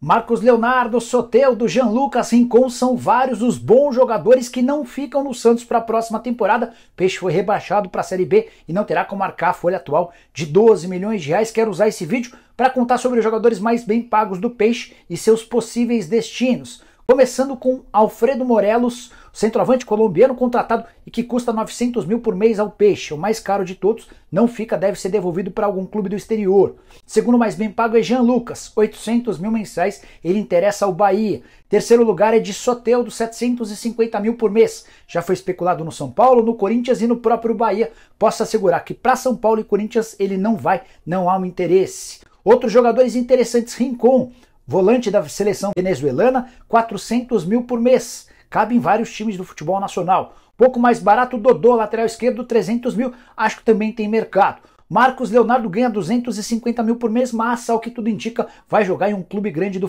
Marcos Leonardo, Soteudo, Jean Lucas, Rincon são vários os bons jogadores que não ficam no Santos para a próxima temporada. Peixe foi rebaixado para a Série B e não terá como marcar a folha atual de 12 milhões de reais. Quero usar esse vídeo para contar sobre os jogadores mais bem pagos do Peixe e seus possíveis destinos. Começando com Alfredo Morelos, centroavante colombiano contratado e que custa 900 mil por mês ao Peixe, o mais caro de todos, não fica, deve ser devolvido para algum clube do exterior. Segundo mais bem pago é Jean Lucas, 800 mil mensais, ele interessa ao Bahia. Terceiro lugar é de Soteldo, 750 mil por mês. Já foi especulado no São Paulo, no Corinthians e no próprio Bahia. Posso assegurar que para São Paulo e Corinthians ele não vai, não há um interesse. Outros jogadores interessantes, Rincon, volante da seleção venezuelana, 400 mil por mês. Cabe em vários times do futebol nacional. Pouco mais barato, Dodô, lateral esquerdo, 300 mil. Acho que também tem mercado. Marcos Leonardo ganha 250 mil por mês, mas, ao que tudo indica, vai jogar em um clube grande do